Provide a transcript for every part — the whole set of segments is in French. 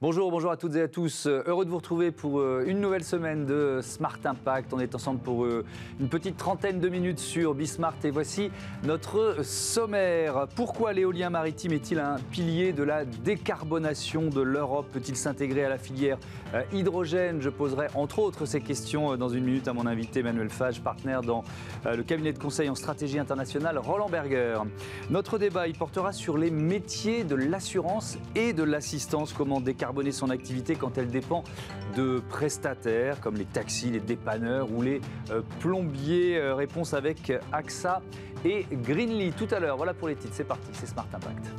Bonjour, bonjour à toutes et à tous. Euh, heureux de vous retrouver pour euh, une nouvelle semaine de Smart Impact. On est ensemble pour euh, une petite trentaine de minutes sur Bismart et voici notre sommaire. Pourquoi l'éolien maritime est-il un pilier de la décarbonation de l'Europe Peut-il s'intégrer à la filière hydrogène Je poserai entre autres ces questions dans une minute à mon invité Manuel Fage, partenaire dans le cabinet de conseil en stratégie internationale Roland Berger. Notre débat, il portera sur les métiers de l'assurance et de l'assistance. Comment décarboner son activité quand elle dépend de prestataires comme les taxis, les dépanneurs ou les euh, plombiers. Euh, réponse avec AXA et Greenly tout à l'heure. Voilà pour les titres. C'est parti, c'est Smart Impact.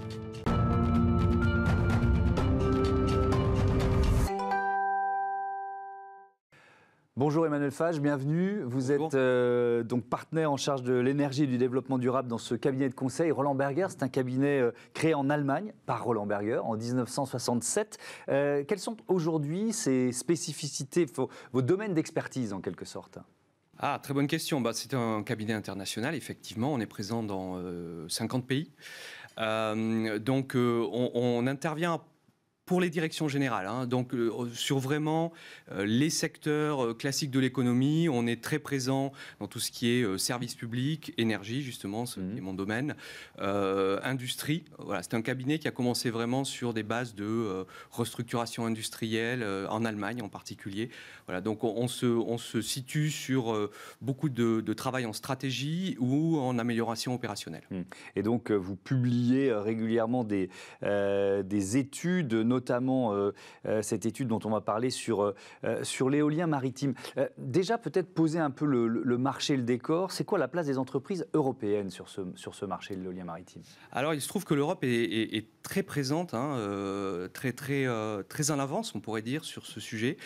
Bonjour Emmanuel Fage, bienvenue. Vous êtes euh, donc partenaire en charge de l'énergie et du développement durable dans ce cabinet de conseil. Roland Berger, c'est un cabinet euh, créé en Allemagne par Roland Berger en 1967. Euh, quelles sont aujourd'hui ces spécificités, vos, domaines d'expertise en quelque sorte ah, très bonne question. Bah, c'est un cabinet international, effectivement. On est présent dans 50 pays. donc, on, on, intervient pour les directions générales. Hein. donc euh, sur vraiment euh, les secteurs euh, classiques de l'économie, on est très présent dans tout ce qui est services publics, énergie justement, c'est mmh. mon domaine, industrie. Voilà, c'est un cabinet qui a commencé vraiment sur des bases de restructuration industrielle en Allemagne en particulier. Voilà, donc on, se, on se, situe sur beaucoup de, travail en stratégie ou en amélioration opérationnelle. Mmh. Et donc vous publiez régulièrement des, des études, notamment notamment euh, euh, cette étude dont on va parler sur, euh, sur l'éolien maritime. déjà, peut-être poser un peu le, marché, le décor. C'est quoi la place des entreprises européennes sur ce, sur ce marché de l'éolien maritime Alors, il se trouve que l'Europe est, très présente, hein, très, très, très en avance, on pourrait dire, sur ce sujet,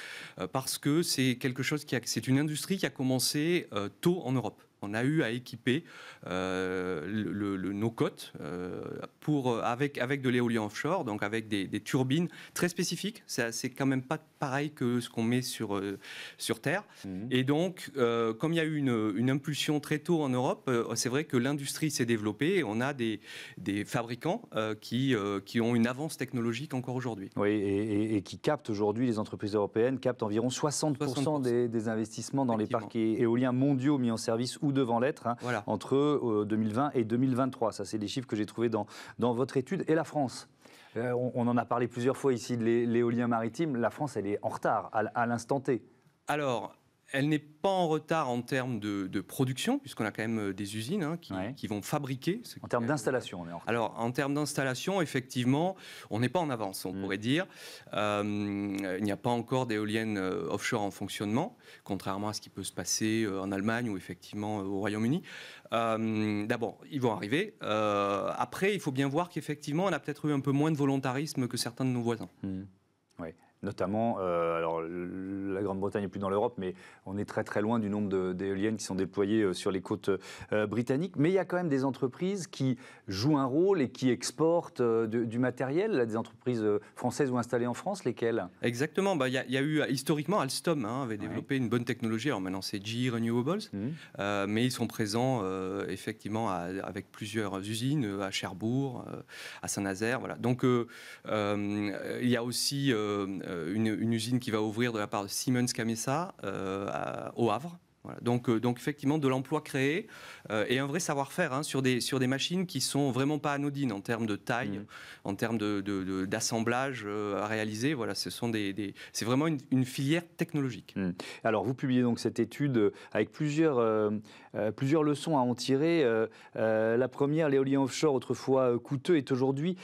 parce que c'est quelque chose qui c'est une industrie qui a commencé tôt en Europe on a eu à équiper euh, le, nos côtes euh, pour, euh, avec, avec de l'éolien offshore, donc avec des, des turbines très spécifiques. C'est quand même pas pareil que ce qu'on met sur, euh, sur Terre. Mhm. Et donc, euh, comme il y a eu une, impulsion très tôt en Europe, euh, c'est vrai que l'industrie s'est développée on a des, des fabricants qui, qui ont une avance technologique encore aujourd'hui. Oui, et, qui captent aujourd'hui, les entreprises européennes captent environ 60%, Des, investissements dans les parcs éoliens mondiaux mis en service ou devant l'être hein, entre 2020 et 2023. Ça, c'est des chiffres que j'ai trouvés dans, dans votre étude. Et la France euh, on, en a parlé plusieurs fois ici de l'éolien maritime. La France, elle est en retard à, à l'instant T. Alors, elle n'est pas en retard en termes de, production, puisqu'on a quand même euh, des usines hein, qui, vont fabriquer. en termes d'installation, on est en retard. Alors, en termes d'installation, effectivement, on n'est pas en avance, on mm. pourrait dire. Euh, il n'y a pas encore d'éoliennes euh, offshore en fonctionnement, contrairement à ce qui peut se passer en Allemagne ou effectivement au Royaume-Uni. D'abord, ils vont arriver. après, il faut bien voir qu'effectivement, on a peut-être eu un peu moins de volontarisme que certains de nos voisins. Mm. Oui. Notamment, euh, alors la Grande-Bretagne n'est plus dans l'Europe, mais on est très très loin du nombre d'éoliennes qui sont déployées euh, sur les côtes euh, britanniques. Mais il y a quand même des entreprises qui jouent un rôle et qui exportent du matériel, des entreprises françaises ou installées en France, lesquelles Exactement, bah, il y, a eu historiquement Alstom hein, avait développé une bonne technologie, alors maintenant c'est GE Renewables, mmh. mais ils sont présents effectivement avec plusieurs usines à Cherbourg, à Saint-Nazaire, voilà. Donc il y a aussi... Euh, une, usine qui va ouvrir de la part de Siemens Camessa euh, au Havre donc, euh, donc, effectivement, de l'emploi créé euh, et un vrai savoir-faire hein, sur, des, sur des machines qui sont vraiment pas anodines en termes de taille, mmh. en termes d'assemblage de, euh, à réaliser. Voilà, ce sont des, c'est vraiment une, filière technologique. Mmh. Alors, vous publiez donc cette étude avec plusieurs, plusieurs leçons à en tirer. la première, l'éolien offshore, autrefois coûteux, est aujourd'hui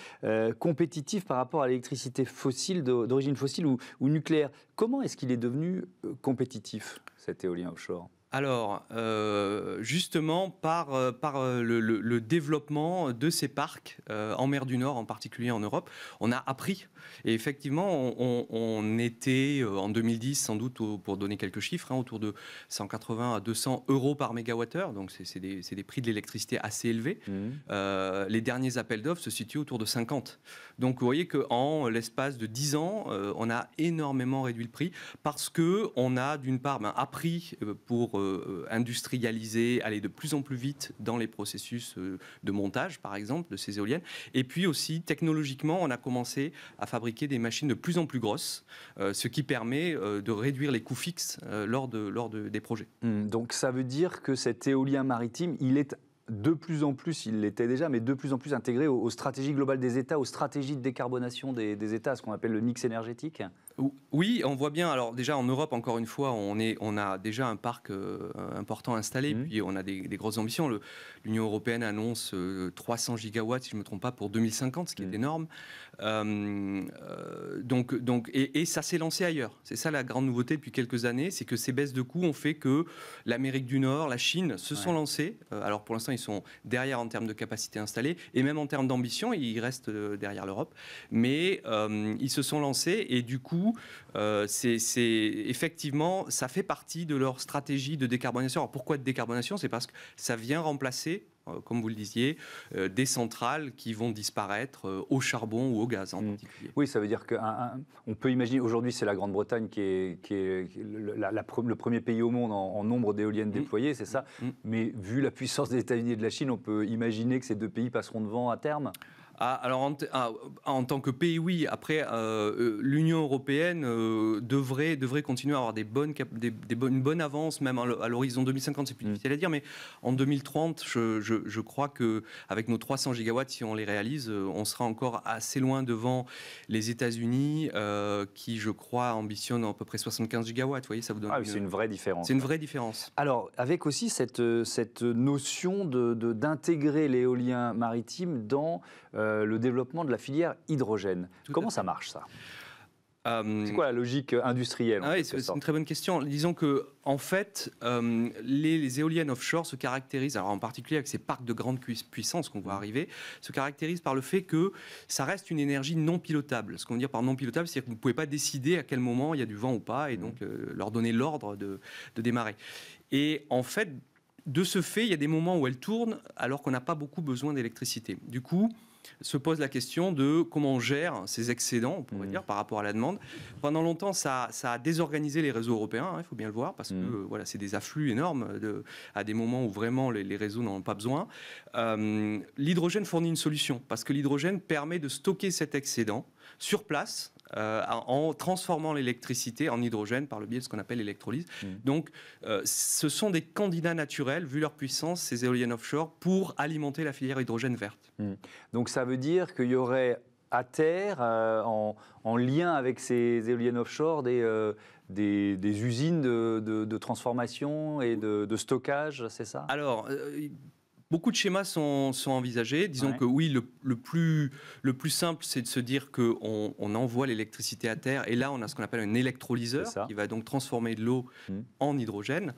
compétitif par rapport à l'électricité fossile, d'origine fossile ou nucléaire. Comment est-ce qu'il est devenu compétitif cet éolien offshore alors, euh, justement, par, euh, par euh, le, développement de ces parcs, en mer du Nord en particulier en Europe, on a appris. Et effectivement, on, était en 2010, sans doute, pour donner quelques chiffres, hein, autour de 180 à 200 euros par mégawattheure. Donc, c'est des, prix de l'électricité assez élevés. Mmh. les derniers appels d'offres se situent autour de 50. Donc, vous voyez qu'en l'espace de 10 ans, on a énormément réduit le prix parce qu'on a, d'une part, ben, appris pour euh, euh, industrialiser, aller de plus en plus vite dans les processus euh, de montage, par exemple, de ces éoliennes. Et puis aussi, technologiquement, on a commencé à fabriquer des machines de plus en plus grosses, ce qui permet de réduire les coûts fixes lors, de, lors des projets. Hum, donc ça veut dire que cet éolien maritime, il est de plus en plus, il l'était déjà, mais de plus en plus intégré aux, stratégies globales des États, aux stratégies de décarbonation des, des États, ce qu'on appelle le mix énergétique Oui, on voit bien. Alors déjà en Europe, encore une fois, on, a déjà un parc euh, important installé, mmh. puis on a des, grosses ambitions. L'Union européenne annonce 300 euh, gigawatts, si je ne me trompe pas, pour 2050, ce qui est mmh. énorme. Euh, donc, donc, et, ça s'est lancé ailleurs. C'est ça la grande nouveauté depuis quelques années, c'est que ces baisses de coûts ont fait que l'Amérique du Nord, la Chine se sont lancées. alors pour l'instant, sont derrière en termes de capacité installée, et même en termes d'ambition, ils restent euh, derrière l'Europe. Mais euh, ils se sont lancés, et du coup, euh, c'est effectivement, ça fait partie de leur stratégie de décarbonation. Alors pourquoi de décarbonation C'est parce que ça vient remplacer euh, comme vous le disiez, euh, des centrales qui vont disparaître euh, au charbon ou au gaz en mm. particulier. Oui, ça veut dire qu'on peut imaginer, aujourd'hui c'est la Grande-Bretagne qui est, le, premier pays au monde en, nombre d'éoliennes mm. déployées, c'est ça. Mm. Mais vu la puissance des États-Unis et de la Chine, on peut imaginer que ces deux pays passeront devant à terme ah, alors ah, en, tant que pays, oui. Après, euh, euh, l'Union européenne euh, devrait, devrait continuer à avoir des bonnes, des, bonnes, une bonne avance, même à l'horizon 2050, c'est plus mm. difficile à dire, mais en 2030, je, je, je crois qu'avec nos 300 gigawatts, si on les réalise, on sera encore assez loin devant les États-Unis, qui, je crois, ambitionnent à peu près 75 gigawatts. Vous voyez, ça vous donne. Ah, c'est une vraie différence. C'est une vraie différence. Alors, avec aussi cette, cette notion d'intégrer de, d'intégrer l'éolien maritime dans. Euh, le développement de la filière hydrogène. Comment ça marche ça euh, c'est quoi la logique euh, industrielle ah C'est une très bonne question. Disons que, en fait, les, éoliennes offshore se caractérisent, alors en particulier avec ces parcs de grande puissance qu'on voit mmh. arriver, se caractérisent par le fait que ça reste une énergie non pilotable. Ce qu'on veut dire par non pilotable, c'est que vous ne pouvez pas décider à quel moment il y a du vent ou pas, et mmh. donc leur donner l'ordre de, de démarrer. Et en fait, de ce fait, il y a des moments où elles tournent alors qu'on n'a pas beaucoup besoin d'électricité. Du coup, se pose la question de comment on gère ces excédents, on pourrait mm. dire, par rapport à la demande. Pendant longtemps, ça, a désorganisé les réseaux européens, hein, il faut bien le voir, parce que mm. voilà, c'est des afflux énormes à des moments où vraiment les, réseaux n'en ont pas besoin. Euh, l'hydrogène fournit une solution, parce que l'hydrogène permet de stocker cet excédent sur place, euh, en transformant l'électricité en hydrogène par le biais de ce qu'on appelle l'électrolyse. Mmh. Donc, euh, ce sont des candidats naturels, vu leur puissance, ces éoliennes offshore, pour alimenter la filière hydrogène verte. Mmh. Donc, ça veut dire qu'il y aurait à terre, euh, en, lien avec ces éoliennes offshore, des, des, usines de, de, transformation et de, stockage, c'est ça Alors, Beaucoup de schémas sont, envisagés. Disons que oui, le, plus, simple, c'est de se dire qu'on on envoie l'électricité à terre. Et là, on a ce qu'on appelle un électrolyseur qui va donc transformer de l'eau mmh. en hydrogène.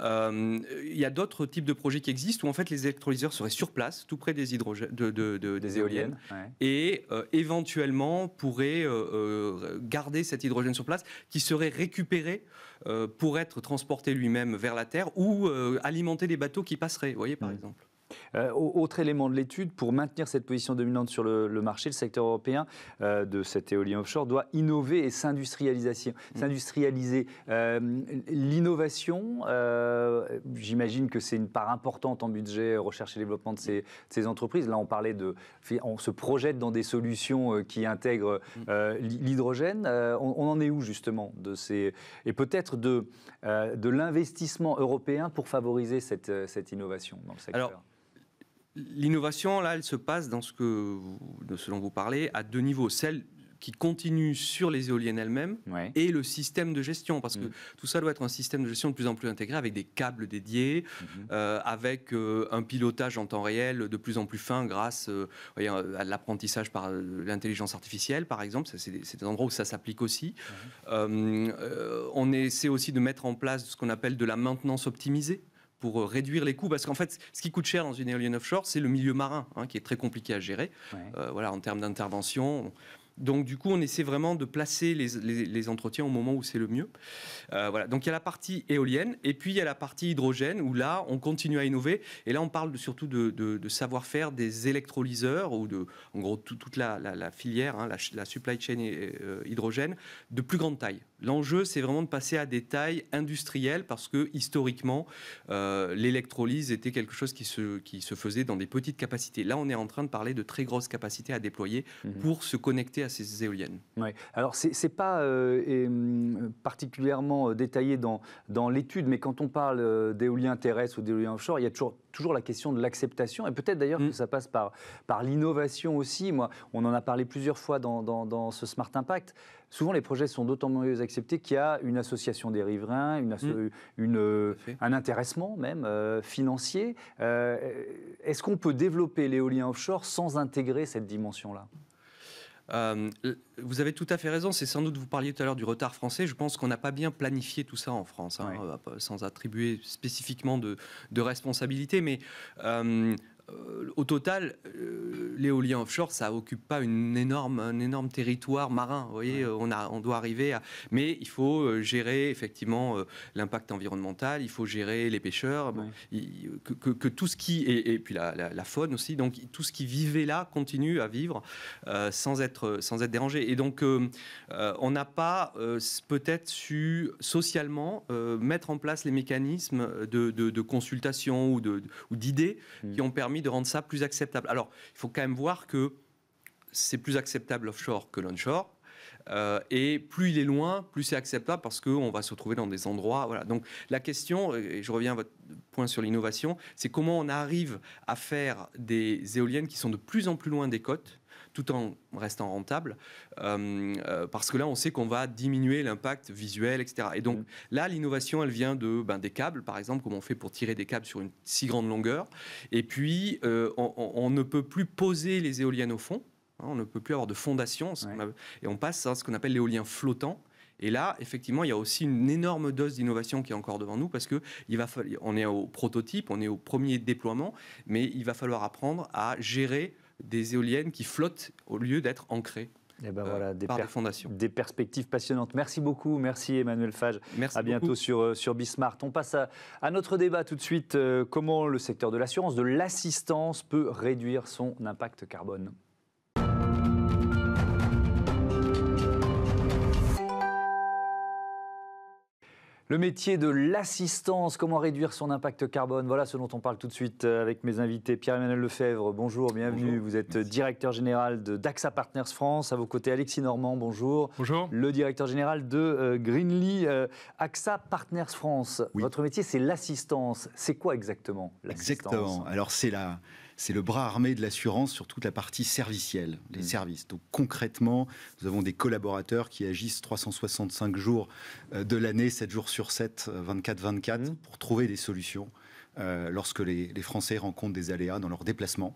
Euh, il y a d'autres types de projets qui existent où en fait les électrolyseurs seraient sur place, tout près des, éoliennes, et euh, éventuellement pourraient euh, garder cet hydrogène sur place qui serait récupéré pour être transporté lui-même vers la Terre ou alimenter des bateaux qui passeraient, vous voyez par mmh. exemple. Euh, autre élément de l'étude, pour maintenir cette position dominante sur le, marché, le secteur européen euh, de cet éolien offshore doit innover et s'industrialiser. Mmh. Euh, l'innovation, j'imagine que c'est une part importante en budget recherche et développement de ces, entreprises. Là, on parlait de, on se projette dans des solutions qui intègrent mmh. l'hydrogène. On, en est où justement de ces et peut-être de de l'investissement européen pour favoriser cette, cette, innovation dans le secteur L'innovation, là, elle se passe dans ce, que selon vous parlez à deux niveaux. Celle qui continue sur les éoliennes elles-mêmes et le système de gestion. Parce que mm. tout ça doit être un système de gestion de plus en plus intégré avec des câbles dédiés, mm-hmm. euh, avec euh, un pilotage en temps réel de plus en plus fin grâce euh, à l'apprentissage par l'intelligence artificielle, par exemple. C'est un endroit où ça s'applique aussi. Mm-hmm. on essaie aussi de mettre en place ce qu'on appelle de la maintenance optimisée pour euh, réduire les coûts. Parce qu'en fait, ce qui coûte cher dans une éolienne offshore, c'est le milieu marin, hein, qui est très compliqué à gérer. Euh, voilà, en termes d'intervention. Donc, du coup, on essaie vraiment de placer les, entretiens au moment où c'est le mieux. Euh, voilà. Donc, il y a la partie éolienne et puis il y a la partie hydrogène où là, on continue à innover. Et là, on parle surtout de, savoir-faire des électrolyseurs ou de, en gros, toute la, filière, hein, la, supply chain hydrogène de plus grande taille. L'enjeu, c'est vraiment de passer à des tailles industrielles parce que historiquement, euh, l'électrolyse était quelque chose qui se, qui se faisait dans des petites capacités. Là, on est en train de parler de très grosses capacités à déployer mhm. pour se connecter à ces éoliennes. Oui. Alors, ce n'est pas euh, et, hum, particulièrement euh, détaillé dans, dans l'étude, mais quand on parle d'éolien terrestre ou d'éolien offshore, il y a toujours toujours la question de l'acceptation et peut-être d'ailleurs que mm. ça passe par, par l'innovation aussi. Moi, on en a parlé plusieurs fois dans, dans, dans ce Smart Impact. Souvent, les projets sont d'autant mieux acceptés qu'il y a une association des riverains, une, mm. une euh, un intéressement même euh, financier. Euh, est-ce qu'on peut développer l'éolien offshore sans intégrer cette dimension-là vous avez tout à fait raison. C'est sans doute, vous parliez tout à l'heure du retard français. Je pense qu'on n'a pas bien planifié tout ça en France, hein, sans attribuer spécifiquement de, responsabilité. Mais euh, au total, euh, l'éolien offshore, ça occupe pas une énorme, un énorme territoire marin. Vous voyez, on, a, on doit arriver à. Mais il faut euh, gérer effectivement l'impact environnemental, il faut gérer les pêcheurs, que, tout ce qui. Et, puis la, faune aussi. Donc tout ce qui vivait là continue à vivre sans, être, sans être dérangé. Et donc, on n'a pas peut-être su socialement mettre en place les mécanismes de, consultation ou d'idées mmh. qui ont permis de rendre ça plus acceptable. Alors, il faut quand même voir que c'est plus acceptable offshore que l'onshore. Euh, et plus il est loin, plus c'est acceptable parce qu'on va se retrouver dans des endroits. Voilà. Donc la question, et je reviens à votre point sur l'innovation, c'est comment on arrive à faire des éoliennes qui sont de plus en plus loin des côtes tout en restant rentable, euh, euh, parce que là, on sait qu'on va diminuer l'impact visuel, etc. Et donc mm. là, l'innovation, elle vient de, ben, des câbles, par exemple, comme on fait pour tirer des câbles sur une si grande longueur. Et puis, euh, on, ne peut plus poser les éoliennes au fond. Hein, on ne peut plus avoir de fondation. et on passe à ce qu'on appelle l'éolien flottant. Et là, effectivement, il y a aussi une énorme dose d'innovation qui est encore devant nous parce que il va falloir, on est au prototype, on est au premier déploiement, mais il va falloir apprendre à gérer des éoliennes qui flottent au lieu d'être ancrées. Eh ben euh, des, fondations. des perspectives passionnantes. Merci beaucoup, merci Emmanuel Fage. Merci à bientôt sur, euh, sur Bismart. On passe à, notre débat tout de suite. Euh, comment le secteur de l'assurance, de l'assistance peut réduire son impact carbone Le métier de l'assistance, comment réduire son impact carbone, voilà ce dont on parle tout de suite euh, avec mes invités. Pierre-Emmanuel Lefebvre, bonjour, bienvenue. Vous êtes euh, directeur général DAXA Partners France. À vos côtés, Alexis Normand, bonjour. Bonjour. Le directeur général de euh, Greenly, AXA Partners France. Votre métier, c'est l'assistance. C'est quoi exactement l'assistance Exactement. Alors, c'est la c'est le bras armé de l'assurance sur toute la partie servicielle, les mm. services. Donc concrètement, nous avons des collaborateurs qui agissent 365 jours euh, de l'année, 7 jours sur 7, 24-24, euh, mm. pour trouver des solutions. Euh, lorsque les, Français rencontrent des aléas dans leur déplacements,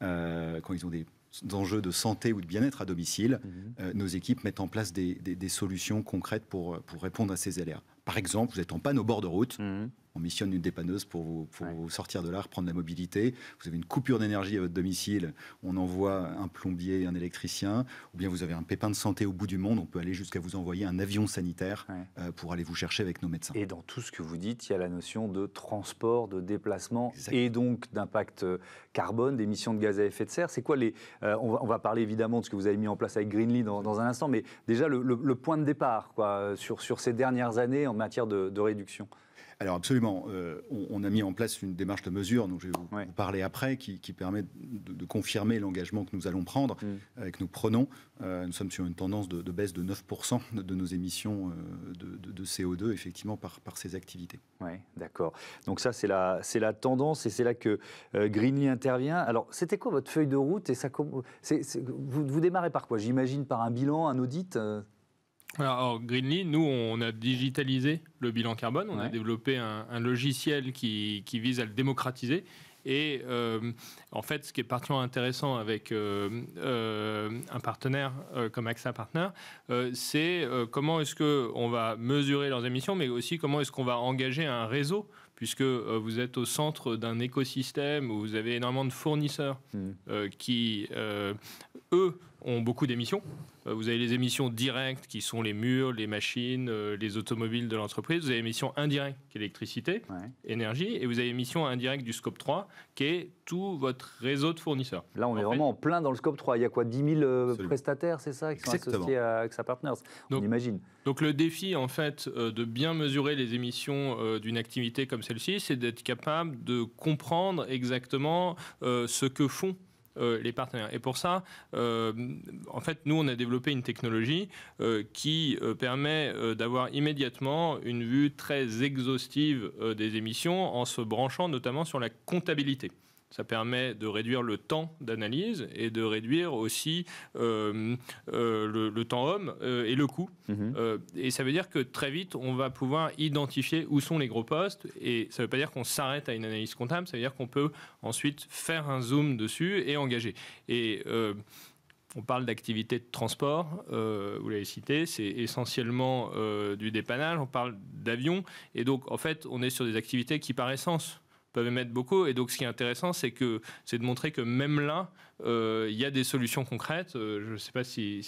quand ils ont des enjeux de santé ou de bien-être à domicile, mm-hmm. nos équipes mettent en place des, solutions concrètes pour répondre à ces aléas. Par exemple, vous êtes en panne au bord de route. Mhm. On missionne une dépanneuse pour, vous, pour vous sortir de là, reprendre la mobilité. Vous avez une coupure d'énergie à votre domicile. On envoie un plombier, un électricien. Ou bien vous avez un pépin de santé au bout du monde. On peut aller jusqu'à vous envoyer un avion sanitaire euh, pour aller vous chercher avec nos médecins. Et dans tout ce que vous dites, il y a la notion de transport, de déplacement et donc d'impact euh, carbone, d'émissions de gaz à effet de serre. C'est quoi les. Euh, on, va, parler évidemment de ce que vous avez mis en place avec Greenly dans, un instant, mais déjà le, point de départ quoi, sur, sur ces dernières années en matière de, réduction alors absolument, euh, on, a mis en place une démarche de mesure, dont je vais vous, parler après, qui, permet de, confirmer l'engagement que nous allons prendre, mm. euh, que nous prenons. Euh, nous sommes sur une tendance de, baisse de 9% de, nos émissions de, CO2, effectivement, par, par ces activités. Oui, d'accord. Donc ça, c'est la, la tendance et c'est là que Greenly intervient. Alors, c'était quoi votre feuille de route et ça, vous, vous, démarrez par quoi J'imagine par un bilan, un audit alors, Greenly, nous, on a digitalisé le bilan carbone. On a développé un, logiciel qui, vise à le démocratiser. Et euh, en fait, ce qui est particulièrement intéressant avec euh, euh, un partenaire comme AXA Partner, c'est comment est-ce qu'on va mesurer leurs émissions, mais aussi comment est-ce qu'on va engager un réseau puisque vous êtes au centre d'un écosystème où vous avez énormément de fournisseurs hmm. qui, eux, ont beaucoup d'émissions. Euh, vous avez les émissions directes qui sont les murs, les machines, euh, les automobiles de l'entreprise. Vous avez l'émission indirecte qui est l'électricité, l'énergie. énergie. Et vous avez émissions indirecte du scope 3 qui est tout votre réseau de fournisseurs. Là, on est vraiment en plein dans le scope 3. Il y a quoi 10 000 euh, prestataires, c'est ça, qui sont associés à AXA Partners On imagine. Donc le défi, en fait, de bien mesurer les émissions d'une activité comme celle-ci, c'est d'être capable de comprendre exactement ce que font euh, les partenaires. Et pour ça, euh, en fait, nous, on a développé une technologie euh, qui permet d'avoir immédiatement une vue très exhaustive des émissions en se branchant notamment sur la comptabilité. Ça permet de réduire le temps d'analyse et de réduire aussi euh, euh, le, temps homme euh, et le coût. Mhm. et ça veut dire que très vite, on va pouvoir identifier où sont les gros postes. Et ça ne veut pas dire qu'on s'arrête à une analyse comptable, ça veut dire qu'on peut ensuite faire un zoom dessus et engager. Et on parle d'activités de transport, vous l'avez cité, c'est essentiellement du dépannage, on parle d'avion, et donc en fait on est sur des activités qui par essence peuvent émettre beaucoup. Et donc, ce qui est intéressant, c'est que c'est de montrer que même là, euh, il y a des solutions concrètes. Euh, je ne sais pas si,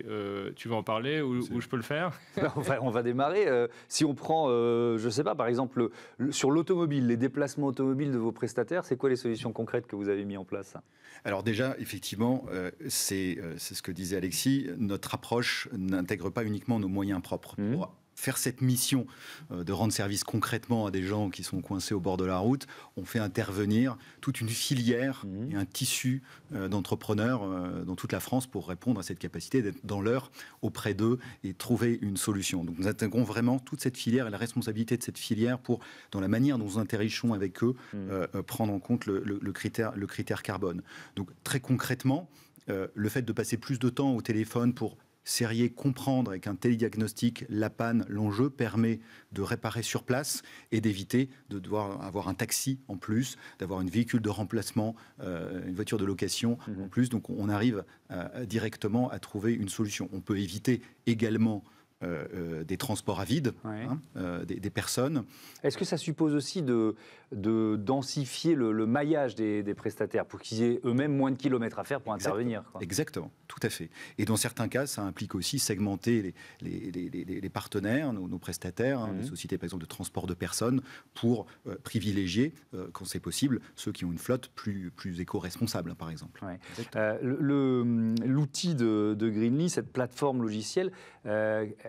euh, tu veux en parler ou, je peux le faire. on, va, on va démarrer. si on prend, je ne sais pas, par exemple, sur l'automobile, les déplacements automobiles de vos prestataires, c'est quoi les solutions concrètes que vous avez mis en place Alors déjà, effectivement, c'est ce que disait Alexis, notre approche n'intègre pas uniquement nos moyens propres. Mmh faire cette mission euh, de rendre service concrètement à des gens qui sont coincés au bord de la route, on fait intervenir toute une filière mmh. et un tissu euh, d'entrepreneurs euh, dans toute la France pour répondre à cette capacité d'être dans l'heure auprès d'eux et trouver une solution. Donc nous intégrons vraiment toute cette filière et la responsabilité de cette filière pour, dans la manière dont nous interrichons avec eux, mmh. prendre en compte le, critère, le critère carbone. Donc très concrètement, le fait de passer plus de temps au téléphone pour Serrier comprendre avec un télédiagnostic la panne, l'enjeu permet de réparer sur place et d'éviter de devoir avoir un taxi en plus, d'avoir une véhicule de remplacement, euh, une voiture de location en mhm. plus. Donc on arrive euh, directement à trouver une solution. On peut éviter également euh, euh, des transports à vide, hein, euh, des, personnes. Est-ce que ça suppose aussi de, de densifier le, maillage des, prestataires pour qu'ils aient eux-mêmes moins de kilomètres à faire pour intervenir Exactement, tout à fait. Et dans certains cas, ça implique aussi segmenter les, partenaires, nos, prestataires, les hein, mhm. sociétés par exemple de transport de personnes, pour privilégier, quand c'est possible, ceux qui ont une flotte plus, plus éco-responsable, par exemple. Ouais. Hum, l'outil de, de Greenly, cette plateforme logicielle,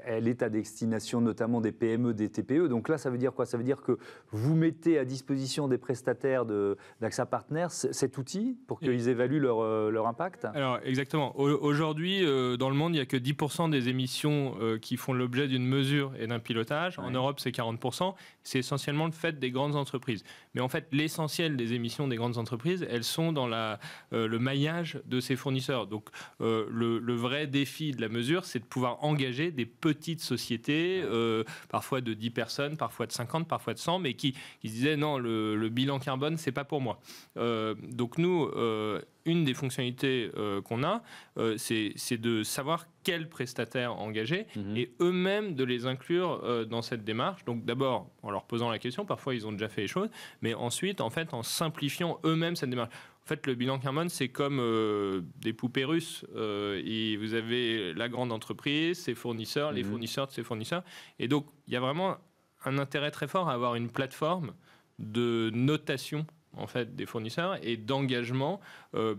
elle est à destination notamment des PME, des TPE. Donc là, ça veut dire quoi Ça veut dire que vous mettez à disposition des prestataires d'AXA Partners cet outil pour qu'ils évaluent leur, euh, impact Alors exactement. Aujourd'hui, euh, dans le monde, il n'y a que 10% des émissions euh, qui font l'objet d'une mesure et d'un pilotage. En Europe, c'est 40%. C'est essentiellement le fait des grandes entreprises. Mais en fait, l'essentiel des émissions des grandes entreprises, elles sont dans la, le maillage de ces fournisseurs. Donc le, le vrai défi de la mesure, c'est de pouvoir engager des petits petites sociétés, euh, parfois de 10 personnes, parfois de 50, parfois de 100, mais qui, disaient non, le, bilan carbone, c'est pas pour moi. Euh, donc nous, euh, une des fonctionnalités qu'on a, c'est de savoir quels prestataires engager mhm. et eux-mêmes de les inclure dans cette démarche. Donc d'abord en leur posant la question, parfois ils ont déjà fait les choses, mais ensuite en fait en simplifiant eux-mêmes cette démarche. En fait, le bilan carbone, c'est comme euh, des poupées russes. Euh, et vous avez la grande entreprise, ses fournisseurs, les mhm. fournisseurs de ses fournisseurs. Et donc, il y a vraiment un intérêt très fort à avoir une plateforme de notation en fait des fournisseurs et d'engagement euh,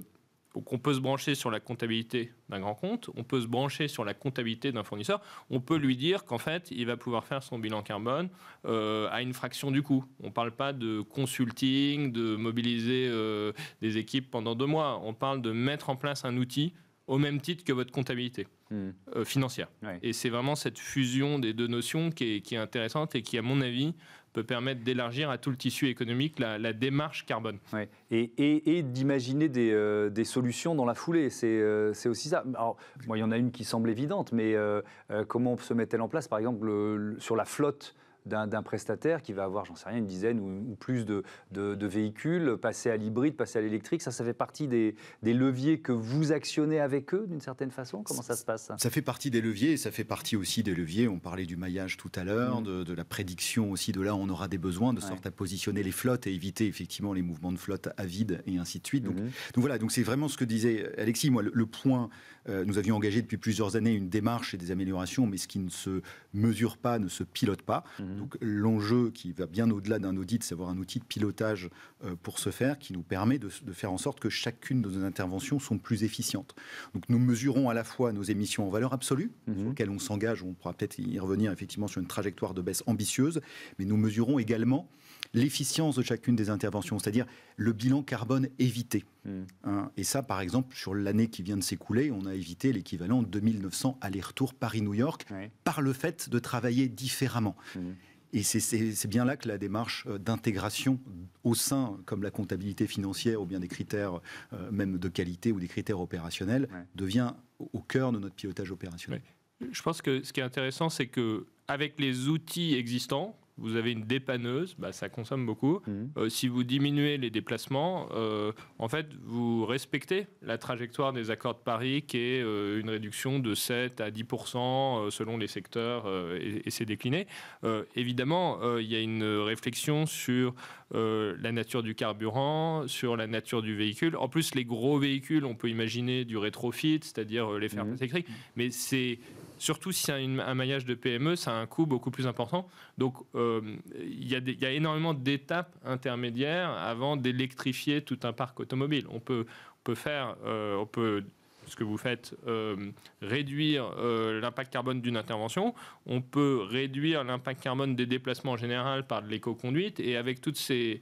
donc on peut se brancher sur la comptabilité d'un grand compte, on peut se brancher sur la comptabilité d'un fournisseur, on peut lui dire qu'en fait, il va pouvoir faire son bilan carbone euh, à une fraction du coût. On ne parle pas de consulting, de mobiliser euh, des équipes pendant deux mois, on parle de mettre en place un outil au même titre que votre comptabilité hmm. euh, financière. Et c'est vraiment cette fusion des deux notions qui est, intéressante et qui, à mon avis, peut permettre d'élargir à tout le tissu économique la, démarche carbone. Et, et, d'imaginer euh, des, solutions dans la foulée, euh, c'est aussi ça. Alors, moi, il y en a une qui semble évidente, mais euh, comment se met-elle en place Par exemple, sur la flotte d'un prestataire qui va avoir, j'en sais rien, une dizaine ou, plus de, véhicules, passer à l'hybride, passer à l'électrique, ça, ça fait partie des, leviers que vous actionnez avec eux d'une certaine façon Comment ça, se passe ça, fait partie des leviers, et ça fait partie aussi des leviers, on parlait du maillage tout à l'heure, mmh. de, la prédiction aussi, de là on aura des besoins, de sorte à positionner les flottes et éviter effectivement les mouvements de flotte à vide et ainsi de suite. Mmh. Donc, voilà, donc c'est vraiment ce que disait Alexis, moi le, point, euh, nous avions engagé depuis plusieurs années une démarche et des améliorations, mais ce qui ne se mesure pas, ne se pilote pas. Mmh. Mmh. Donc l'enjeu qui va bien au-delà d'un audit, c'est avoir un outil de pilotage euh, pour ce faire, qui nous permet de, faire en sorte que chacune de nos interventions sont plus efficientes. Donc nous mesurons à la fois nos émissions en valeur absolue, auxquelles mmh. sur lesquelles on s'engage, on pourra peut-être y revenir effectivement sur une trajectoire de baisse ambitieuse, mais nous mesurons également l'efficience de chacune des interventions, c'est-à-dire le bilan carbone évité. Hmm. Hein, et ça, par exemple, sur l'année qui vient de s'écouler, on a évité l'équivalent de 2900 allers-retours Paris-New York par le fait de travailler différemment. Hmm. Et c'est bien là que la démarche euh, d'intégration au sein, comme la comptabilité financière ou bien des critères euh, même de qualité ou des critères opérationnels, devient au cœur de notre pilotage opérationnel. Je pense que ce qui est intéressant, c'est que avec les outils existants, vous avez une dépanneuse, bah, ça consomme beaucoup. Mmh. Euh, si vous diminuez les déplacements, euh, en fait, vous respectez la trajectoire des accords de Paris, qui est euh, une réduction de 7 à 10 selon les secteurs et, c'est décliné. évidemment, il y a une réflexion sur la nature du carburant, sur la nature du véhicule. En plus, les gros véhicules, on peut imaginer du rétrofit, c'est-à-dire les fermes mmh. électriques, mais c'est Surtout si y un maillage de PME, ça a un coût beaucoup plus important. Donc euh, il, y a énormément d'étapes intermédiaires avant d'électrifier tout un parc automobile. On peut, faire, euh, on peut ce que vous faites, euh, réduire l'impact carbone d'une intervention. On peut réduire l'impact carbone des déplacements en général par de l'éco-conduite. Et avec toutes ces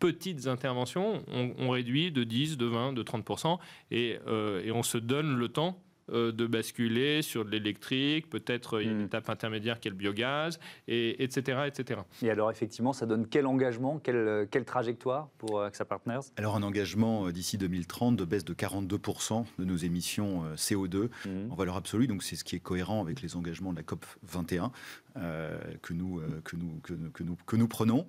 petites interventions, on, réduit de 10, de 20, de 30 et, et on se donne le temps euh, de basculer sur de l'électrique, peut-être euh, une hmm. étape intermédiaire qui est le biogaz, et, etc., etc. Et alors effectivement, ça donne quel engagement, quelle, euh, quelle trajectoire pour AXA Partners Alors un engagement d'ici 2030 de baisse de 42% de nos émissions CO2 hmm. en valeur absolue, donc c'est ce qui est cohérent avec les engagements de la COP 21 que, nous, que, nous, que, nous, que nous prenons.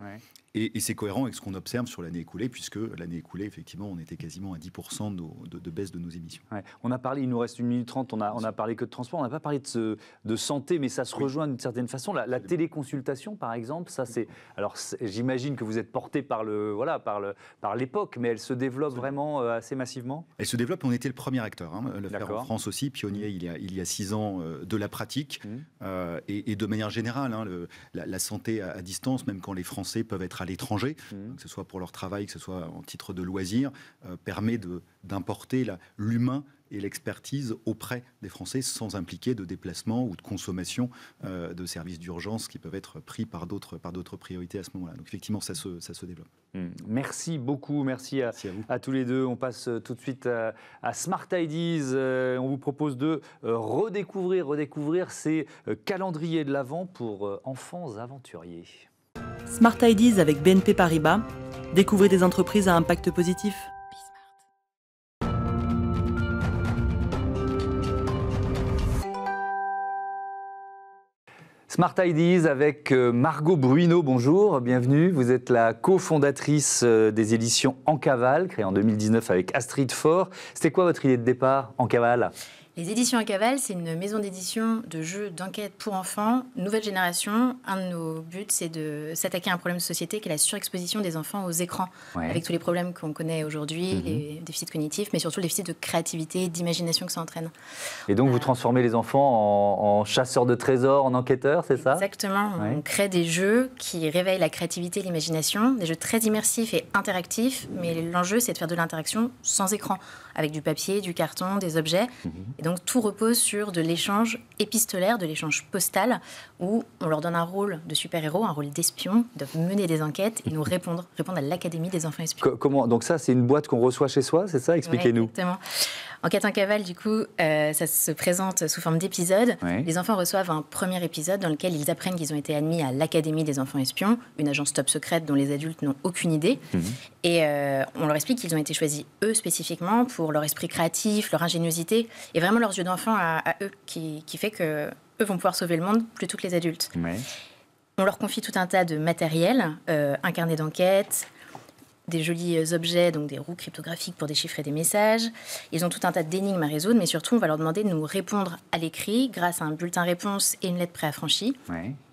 Et, c'est cohérent avec ce qu'on observe sur l'année écoulée, puisque l'année écoulée, effectivement, on était quasiment à 10% de, baisse de nos émissions. On a parlé, il nous reste une minute on a, parlé que de transport, on n'a pas parlé de, santé, mais ça se rejoint d'une certaine façon. La, téléconsultation, par exemple, ça c'est. Alors j'imagine que vous êtes porté par le voilà par par l'époque, mais elle se développe vraiment euh, assez massivement. Elle se développe. On était le premier acteur, hein, le France aussi, pionnier il y a six ans euh, de la pratique mmh. euh, et, de manière générale, hein, la, santé à, distance, même quand les Français peuvent être à l'étranger, mmh. que ce soit pour leur travail, que ce soit en titre de loisir, permet de d'importer l'humain et l'expertise auprès des Français sans impliquer de déplacement ou de consommation euh, de services d'urgence qui peuvent être pris par d'autres priorités à ce moment-là. Donc effectivement, ça se, développe. Hmm. Merci beaucoup, merci, à, vous. tous les deux. On passe euh, tout de suite euh, à, Smart Ideas. on vous propose de redécouvrir, redécouvrir ces calendriers de l'Avent pour enfants aventuriers. Smart Ideas avec BNP Paribas. Découvrez des entreprises à impact positif. Smart Ideas avec euh, Margot Bruno, bonjour, bienvenue. Vous êtes la cofondatrice euh, des éditions En Cavale, créée en 2019 avec Astrid Faure. C'était quoi votre idée de départ, En Cavale les éditions cavale, c'est une maison d'édition de jeux d'enquête pour enfants, nouvelle génération. Un de nos buts, c'est de s'attaquer à un problème de société qui est la surexposition des enfants aux écrans, avec tous les problèmes qu'on connaît aujourd'hui, mhm. les déficits cognitifs, mais surtout les déficits de créativité, d'imagination que ça entraîne. Et donc, vous euh, transformez les enfants en, chasseurs de trésors, en enquêteurs, c'est ça Exactement. On crée des jeux qui réveillent la créativité et l'imagination, des jeux très immersifs et interactifs, mais l'enjeu, c'est de faire de l'interaction sans écran, avec du papier, du carton, des objets. Mhm donc tout repose sur de l'échange épistolaire, de l'échange postal, où on leur donne un rôle de super-héros, un rôle d'espion, ils doivent mener des enquêtes et nous répondre, répondre à l'Académie des enfants espions. comment, donc ça, c'est une boîte qu'on reçoit chez soi, c'est ça Expliquez-nous. exactement. En Cavale, du coup, euh, ça se présente sous forme d'épisodes. Les enfants reçoivent un premier épisode dans lequel ils apprennent qu'ils ont été admis à l'Académie des enfants espions, une agence top secrète dont les adultes n'ont aucune idée. Mhm. Et euh, on leur explique qu'ils ont été choisis, eux, spécifiquement, pour leur esprit créatif, leur ingéniosité et vraiment leurs yeux d'enfant à, eux, qui, fait que eux vont pouvoir sauver le monde plutôt que les adultes. On leur confie tout un tas de matériel, euh, un carnet d'enquête, des jolis euh, objets, donc des roues cryptographiques pour déchiffrer des messages. Ils ont tout un tas d'énigmes à résoudre, mais surtout, on va leur demander de nous répondre à l'écrit grâce à un bulletin réponse et une lettre préaffranchie.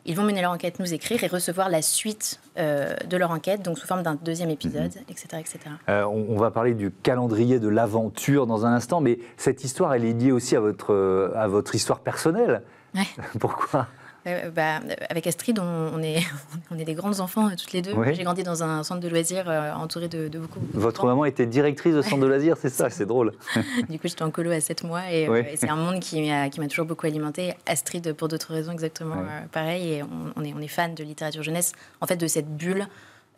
Ils vont mener leur enquête, nous écrire et recevoir la suite euh, de leur enquête, donc sous forme d'un deuxième épisode, etc. Mhm. etc. Euh, on, va parler du calendrier de l'aventure dans un instant, mais cette histoire, elle est liée aussi à votre, à votre histoire personnelle. Pourquoi euh, bah, avec Astrid, on, est, on est des grandes enfants euh, toutes les deux. J'ai grandi dans un centre de loisirs euh, entouré de, de beaucoup, Votre maman était directrice de centre de loisirs, c'est ça, c'est drôle. du coup, j'étais en colo à 7 mois et, c'est un monde qui m'a toujours beaucoup alimenté. Astrid, pour d'autres raisons, exactement pareil. Et on, est, on est fan de littérature jeunesse, en fait, de cette bulle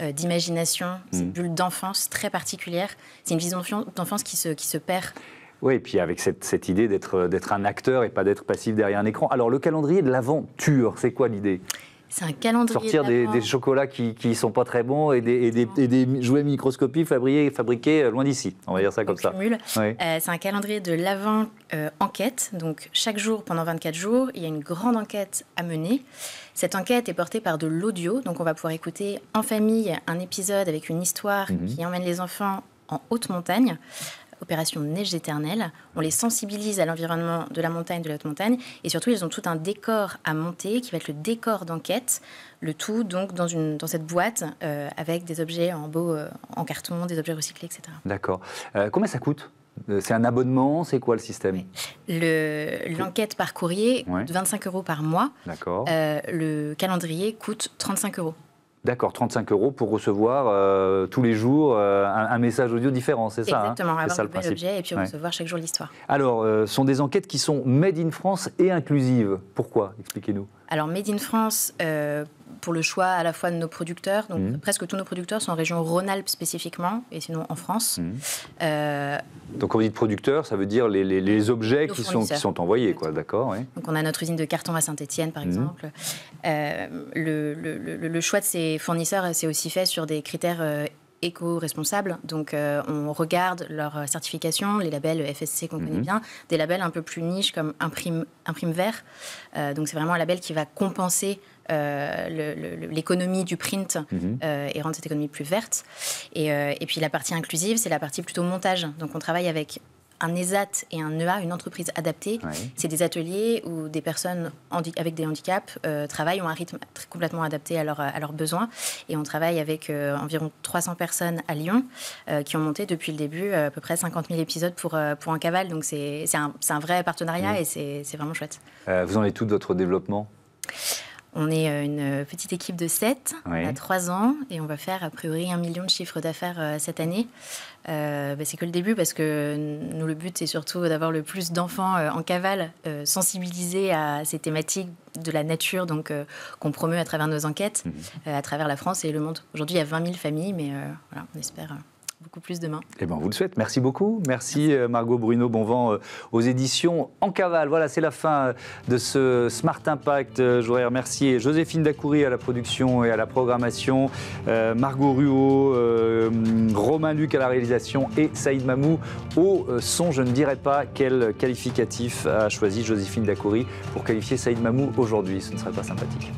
d'imagination, cette mm. bulle d'enfance très particulière. C'est une vision d'enfance qui qui se perd oui, et puis avec cette, idée d'être, un acteur et pas d'être passif derrière un écran. Alors le calendrier de l'aventure, c'est quoi l'idée c'est un calendrier. Sortir des, chocolats qui ne sont pas très bons et des, jouets microscopiques fabriqués, fabriqués euh, loin d'ici. On va dire ça comme ça. Euh, c'est un calendrier de l'avant-enquête. donc chaque jour, pendant 24 jours, il y a une grande enquête à mener. Cette enquête est portée par de l'audio. Donc on va pouvoir écouter en famille un épisode avec une histoire mhm. qui emmène les enfants en haute montagne opération Neige éternelle. On les sensibilise à l'environnement de la montagne, de la haute montagne, et surtout ils ont tout un décor à monter qui va être le décor d'enquête. Le tout donc dans, une, dans cette boîte euh, avec des objets en beau, euh, en carton, des objets recyclés, etc. D'accord. Euh, combien ça coûte c'est un abonnement, c'est quoi le système le, L'enquête par courrier, coûte 25 euros par mois. D'accord. le calendrier coûte 35 euros. D'accord, 35 euros pour recevoir euh, tous les jours euh, un, message audio différent, c'est ça hein Exactement, avoir le objet et puis recevoir chaque jour l'histoire. Alors, euh, ce sont des enquêtes qui sont made in France et inclusives. Pourquoi Expliquez-nous. Alors, made in France pour le choix à la fois de nos producteurs. Donc mhm. presque tous nos producteurs sont en région Rhône-Alpes spécifiquement, et sinon en France. Mhm. Euh, donc quand vous dites producteurs, ça veut dire les, objets qui sont, qui sont, envoyés, quoi, d'accord Donc on a notre usine de carton à saint etienne par mhm. exemple. Euh, le, choix de ces fournisseurs, c'est aussi fait sur des critères euh, éco-responsables. Donc, on regarde leur certification, les labels FSC qu'on connaît bien, des labels un peu plus niches comme Imprime, Vert. donc, c'est vraiment un label qui va compenser euh, l'économie du print mhm. euh, et rendre cette économie plus verte. Et, euh, et puis la partie inclusive, c'est la partie plutôt montage. Donc on travaille avec un ESAT et un EA, une entreprise adaptée. C'est des ateliers où des personnes avec des handicaps travaillent, ont un rythme complètement adapté à, leur, à leurs besoins. Et on travaille avec environ 300 personnes à Lyon qui ont monté depuis le début à peu près 50 000 épisodes pour, pour un cavale. Donc c'est un, un, vrai partenariat mm. et c'est vraiment chouette. vous en avez tout de votre développement on est euh, une euh, petite équipe de 7, à 3 ans et on va faire a priori un million de chiffres d'affaires euh, cette année. Bah, c'est que le début parce que nous, le but, c'est surtout d'avoir le plus d'enfants en cavale, sensibilisés à ces thématiques de la nature donc qu'on promeut à travers nos enquêtes, mmh. à travers la France et le monde. Aujourd'hui, il y a 20 000 familles, mais voilà, on espère beaucoup plus demain. Eh bien, on vous le souhaite. Merci beaucoup. Merci, euh, Margot Bruno Bon vent euh, aux éditions En Cavale. Voilà, c'est la fin euh, de ce Smart Impact. Je voudrais remercier Joséphine Dacoury à la production et à la programmation, Margot Ruot, Romain Luc à la réalisation et Saïd Mamou au son. Je ne dirais pas quel qualificatif a choisi Joséphine Dacoury pour qualifier Saïd Mamou aujourd'hui. Ce ne serait pas sympathique.